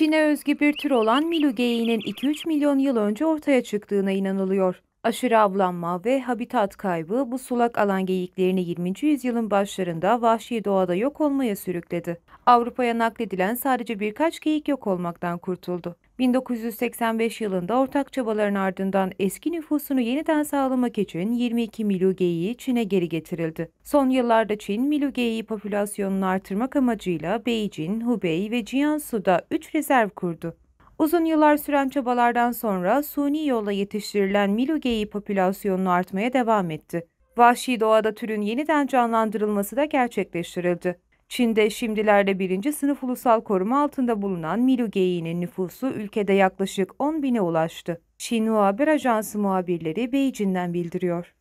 Çin'e özgü bir tür olan Milu geyiğinin 2-3 milyon yıl önce ortaya çıktığına inanılıyor. Aşırı avlanma ve habitat kaybı bu sulak alan geyiklerini 20. yüzyılın başlarında vahşi doğada yok olmaya sürükledi. Avrupa'ya nakledilen sadece birkaç geyik yok olmaktan kurtuldu. 1985 yılında ortak çabaların ardından eski nüfusunu yeniden sağlamak için 22 milu geyiği Çin'e geri getirildi. Son yıllarda Çin, milu geyiği popülasyonunu artırmak amacıyla Beijing, Hubei ve Jiangsu'da 3 rezerv kurdu. Uzun yıllar süren çabalardan sonra suni yolla yetiştirilen Milo geyiği popülasyonu artmaya devam etti. Vahşi doğada türün yeniden canlandırılması da gerçekleştirildi. Çin'de şimdilerde birinci sınıf ulusal koruma altında bulunan Milu geyiğinin nüfusu ülkede yaklaşık 10 bine ulaştı. Xinhua Haber Ajansı muhabirleri Beijing'den bildiriyor.